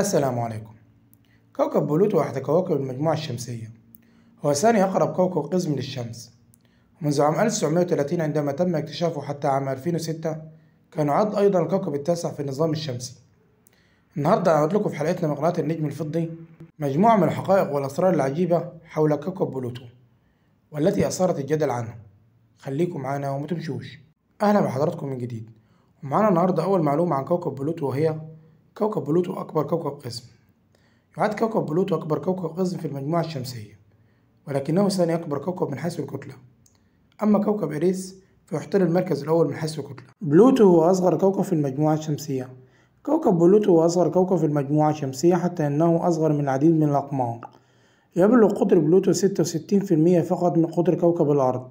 السلام عليكم كوكب بلوتو أحد كواكب المجموعة الشمسية هو ثاني أقرب كوكب قزم للشمس منذ عام 1930 عندما تم اكتشافه حتى عام 2006 كان يعد أيضا الكوكب التاسع في النظام الشمسي النهاردة هنعرض لكم في حلقتنا من قناة النجم الفضي مجموعة من الحقائق والأسرار العجيبة حول كوكب بلوتو والتي أثارت الجدل عنه خليكم معانا وما تمشوش أهلا بحضراتكم من جديد ومعانا النهاردة أول معلومة عن كوكب بلوتو وهي كوكب بلوتو أكبر كوكب قزم يعد كوكب بلوتو أكبر كوكب قزم في المجموعة الشمسية ولكنه ثاني أكبر كوكب من حيث الكتلة أما كوكب إريس فيحتل المركز الأول من حيث الكتلة بلوتو هو أصغر كوكب في المجموعة الشمسية كوكب بلوتو هو أصغر كوكب في المجموعة الشمسية حتى أنه أصغر من العديد من الأقمار يبلغ قطر بلوتو 66% فقط من قطر كوكب الأرض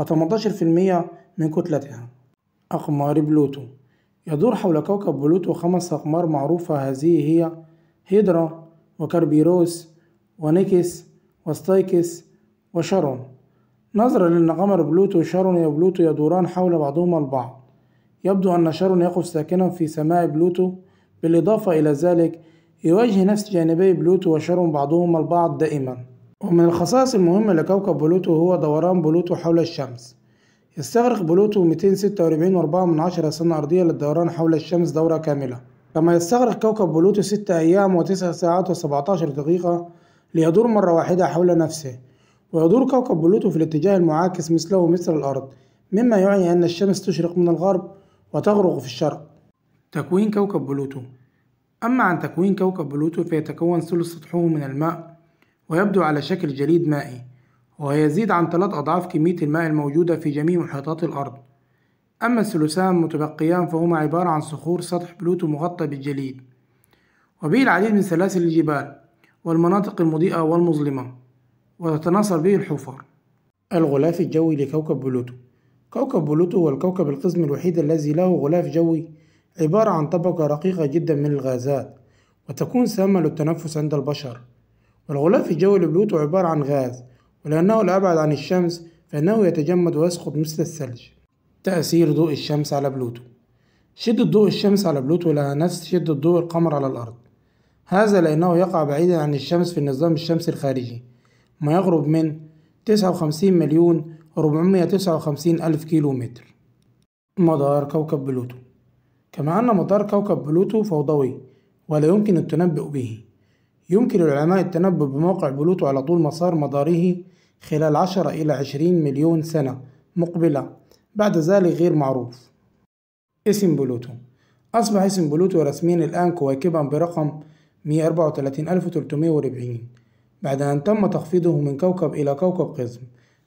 و18% من كتلتها أقمار بلوتو يدور حول كوكب بلوتو خمس أقمار معروفة هذه هي هيدرا وكربيروس ونيكس وستايكس وشارون نظرا لأن قمر بلوتو وشارون وبلوتو يدوران حول بعضهما البعض يبدو أن شارون يقف ساكنا في سماء بلوتو بالإضافة إلى ذلك يواجه نفس جانبي بلوتو وشارون بعضهما البعض دائما ومن الخصائص المهمة لكوكب بلوتو هو دوران بلوتو حول الشمس يستغرق بلوتو 246.4 سنة أرضية للدوران حول الشمس دورة كاملة كما يستغرق كوكب بلوتو 6 أيام و9 ساعات و17 دقيقة ليدور مرة واحدة حول نفسه ويدور كوكب بلوتو في الاتجاه المعاكس مثله مثل الأرض مما يعني أن الشمس تشرق من الغرب وتغرق في الشرق تكوين كوكب بلوتو أما عن تكوين كوكب بلوتو فيتكون ثلث سطحه من الماء ويبدو على شكل جليد مائي يزيد عن ثلاث أضعاف كمية الماء الموجودة في جميع محيطات الأرض أما الثلثان المتبقيان فهما عبارة عن صخور سطح بلوتو مغطى بالجليد وبه العديد من سلاسل الجبال والمناطق المضيئة والمظلمة وتتناثر به الحفر الغلاف الجوي لكوكب بلوتو كوكب بلوتو هو الكوكب القزم الوحيد الذي له غلاف جوي عبارة عن طبقة رقيقة جدا من الغازات وتكون سامة للتنفس عند البشر والغلاف الجوي لبلوتو عبارة عن غاز ولأنه الأبعد عن الشمس فإنه يتجمد ويسقط مثل الثلج تأثير ضوء الشمس على بلوتو شدة ضوء الشمس على بلوتو لها نفس شدة ضوء القمر على الأرض هذا لأنه يقع بعيدا عن الشمس في النظام الشمسي الخارجي ما يقرب من 59 مليون و459 ألف كيلو متر مدار كوكب بلوتو كما أن مدار كوكب بلوتو فوضوي ولا يمكن التنبؤ به يمكن للعلماء التنبؤ بموقع بلوتو على طول مسار مداره خلال 10 إلى 20 مليون سنة مقبلة بعد ذلك غير معروف اسم بلوتو أصبح اسم بلوتو رسميا الآن كواكبا برقم 134340 بعد أن تم تخفيضه من كوكب إلى كوكب قزم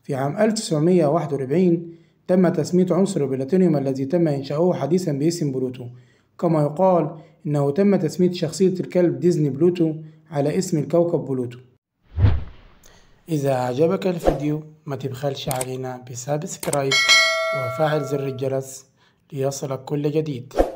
في عام 1941 تم تسمية عنصر البلاتينيوم الذي تم إنشاؤه حديثا باسم بلوتو كما يقال إنه تم تسمية شخصية الكلب ديزني بلوتو على اسم الكوكب بلوتو إذا أعجبك الفيديو ما تبخلش علينا بسبسكرايب وفعل زر الجرس ليصلك كل جديد